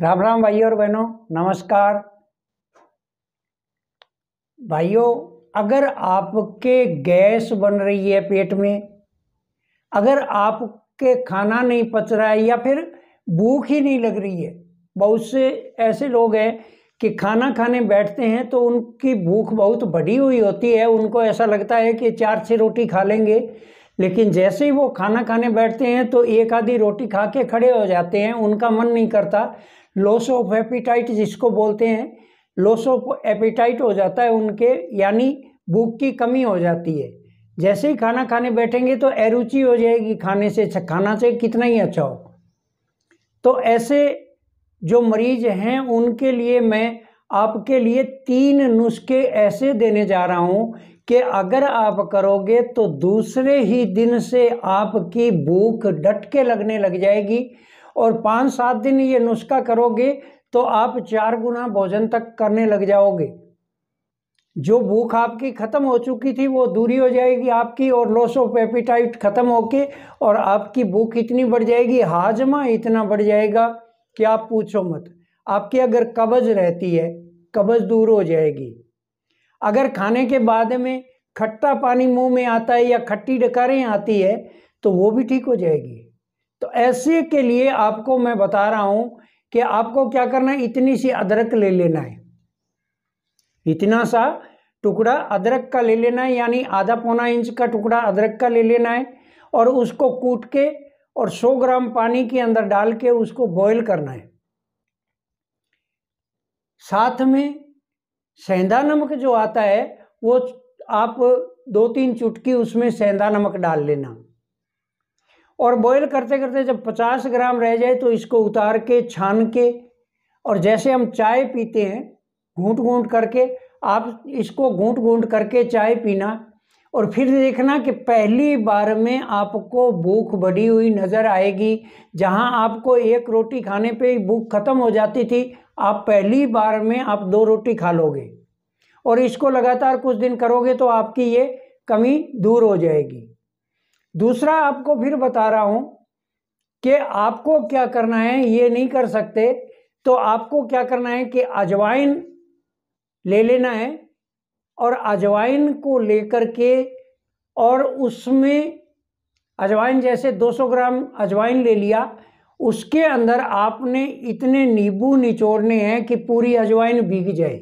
राम राम भाई और बहनों नमस्कार भाइयों अगर आपके गैस बन रही है पेट में अगर आपके खाना नहीं पच रहा है या फिर भूख ही नहीं लग रही है बहुत से ऐसे लोग हैं कि खाना खाने बैठते हैं तो उनकी भूख बहुत बढ़ी हुई होती है उनको ऐसा लगता है कि चार छः रोटी खा लेंगे लेकिन जैसे ही वो खाना खाने बैठते हैं तो एक आधी रोटी खा के खड़े हो जाते हैं उनका मन नहीं करता लॉस ऑफ एपिटाइट जिसको बोलते हैं लॉस ऑफ एपिटाइट हो जाता है उनके यानी भूख की कमी हो जाती है जैसे ही खाना खाने बैठेंगे तो अरुचि हो जाएगी खाने से अच्छा, खाना से कितना ही अच्छा हो तो ऐसे जो मरीज हैं उनके लिए मैं आपके लिए तीन नुस्खे ऐसे देने जा रहा हूँ कि अगर आप करोगे तो दूसरे ही दिन से आपकी भूख डट के लगने लग जाएगी और पाँच सात दिन ये नुस्खा करोगे तो आप चार गुना भोजन तक करने लग जाओगे जो भूख आपकी ख़त्म हो चुकी थी वो दूरी हो जाएगी आपकी और लॉस ऑफ एपिटाइट ख़त्म होके और आपकी भूख इतनी बढ़ जाएगी हाजमा इतना बढ़ जाएगा कि आप पूछो मत आपकी अगर कब्ज़ रहती है कब्ज़ दूर हो जाएगी अगर खाने के बाद में खट्टा पानी मुंह में आता है या खट्टी डकारें आती है तो वो भी ठीक हो जाएगी तो ऐसे के लिए आपको मैं बता रहा हूँ कि आपको क्या करना है इतनी सी अदरक ले लेना है इतना सा टुकड़ा अदरक का ले लेना है यानी आधा पौना इंच का टुकड़ा अदरक का ले लेना है और उसको कूट के और 100 ग्राम पानी के अंदर डाल के उसको बॉईल करना है साथ में सेंधा नमक जो आता है वो आप दो तीन चुटकी उसमें सेंधा नमक डाल लेना और बॉयल करते करते जब 50 ग्राम रह जाए तो इसको उतार के छान के और जैसे हम चाय पीते हैं घूंट घूंट करके आप इसको घूंट घूंट करके चाय पीना और फिर देखना कि पहली बार में आपको भूख बढ़ी हुई नज़र आएगी जहां आपको एक रोटी खाने पे भूख ख़त्म हो जाती थी आप पहली बार में आप दो रोटी खा लोगे और इसको लगातार कुछ दिन करोगे तो आपकी ये कमी दूर हो जाएगी दूसरा आपको फिर बता रहा हूँ कि आपको क्या करना है ये नहीं कर सकते तो आपको क्या करना है कि अजवाइन ले लेना है और अजवाइन को लेकर के और उसमें अजवाइन जैसे 200 ग्राम अजवाइन ले लिया उसके अंदर आपने इतने नींबू निचोड़ने हैं कि पूरी अजवाइन भीग जाए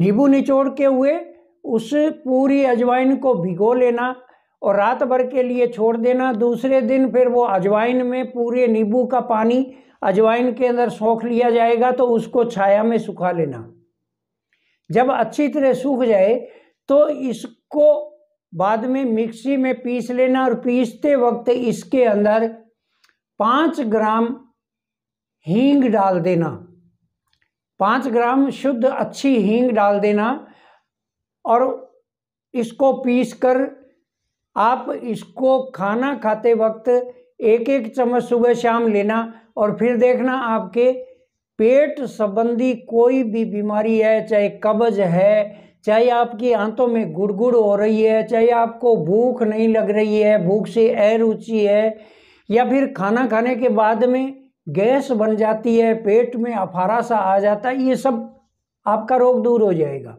नींबू निचोड़ के हुए उस पूरी अजवाइन को भिगो लेना और रात भर के लिए छोड़ देना दूसरे दिन फिर वो अजवाइन में पूरे नींबू का पानी अजवाइन के अंदर सोख लिया जाएगा तो उसको छाया में सुखा लेना जब अच्छी तरह सूख जाए तो इसको बाद में मिक्सी में पीस लेना और पीसते वक्त इसके अंदर पाँच ग्राम हींग डाल देना पाँच ग्राम शुद्ध अच्छी हींग डाल देना और इसको पीस कर आप इसको खाना खाते वक्त एक एक चम्मच सुबह शाम लेना और फिर देखना आपके पेट संबंधी कोई भी बीमारी है चाहे कब्ज है चाहे आपकी आंतों में गुड़गुड़ हो रही है चाहे आपको भूख नहीं लग रही है भूख से अरुचि है या फिर खाना खाने के बाद में गैस बन जाती है पेट में अफारा सा आ जाता है ये सब आपका रोग दूर हो जाएगा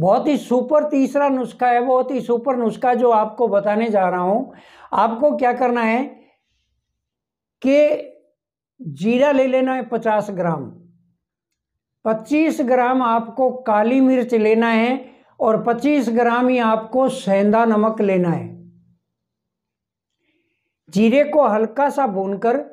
बहुत ही सुपर तीसरा नुस्खा है बहुत ही सुपर नुस्खा जो आपको बताने जा रहा हूं आपको क्या करना है कि जीरा ले लेना है पचास ग्राम पच्चीस ग्राम आपको काली मिर्च लेना है और पच्चीस ग्राम ही आपको सेंधा नमक लेना है जीरे को हल्का सा भूनकर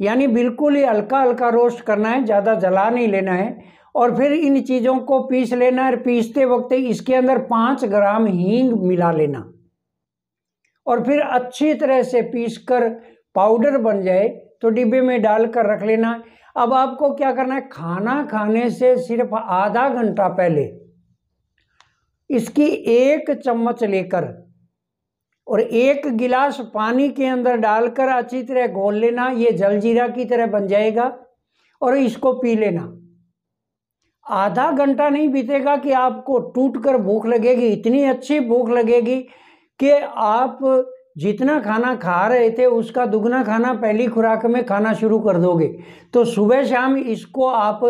यानी बिल्कुल ही हल्का हल्का रोस्ट करना है ज़्यादा जला नहीं लेना है और फिर इन चीज़ों को पीस लेना और पीसते वक्त इसके अंदर पाँच ग्राम हींग मिला लेना और फिर अच्छी तरह से पीस कर पाउडर बन जाए तो डिब्बे में डाल कर रख लेना अब आपको क्या करना है खाना खाने से सिर्फ आधा घंटा पहले इसकी एक चम्मच लेकर और एक गिलास पानी के अंदर डालकर अच्छी तरह घोल लेना ये जलजीरा की तरह बन जाएगा और इसको पी लेना आधा घंटा नहीं बीतेगा कि आपको टूट कर भूख लगेगी इतनी अच्छी भूख लगेगी कि आप जितना खाना खा रहे थे उसका दुगना खाना पहली खुराक में खाना शुरू कर दोगे तो सुबह शाम इसको आप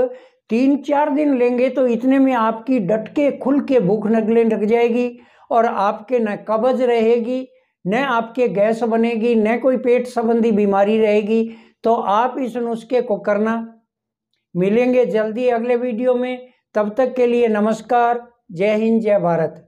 तीन चार दिन लेंगे तो इतने में आपकी डट के खुल के भूख नगले लग जाएगी और आपके न कब्ज रहेगी न आपके गैस बनेगी न कोई पेट संबंधी बीमारी रहेगी तो आप इस नुस्खे को करना मिलेंगे जल्दी अगले वीडियो में तब तक के लिए नमस्कार जय हिंद जय भारत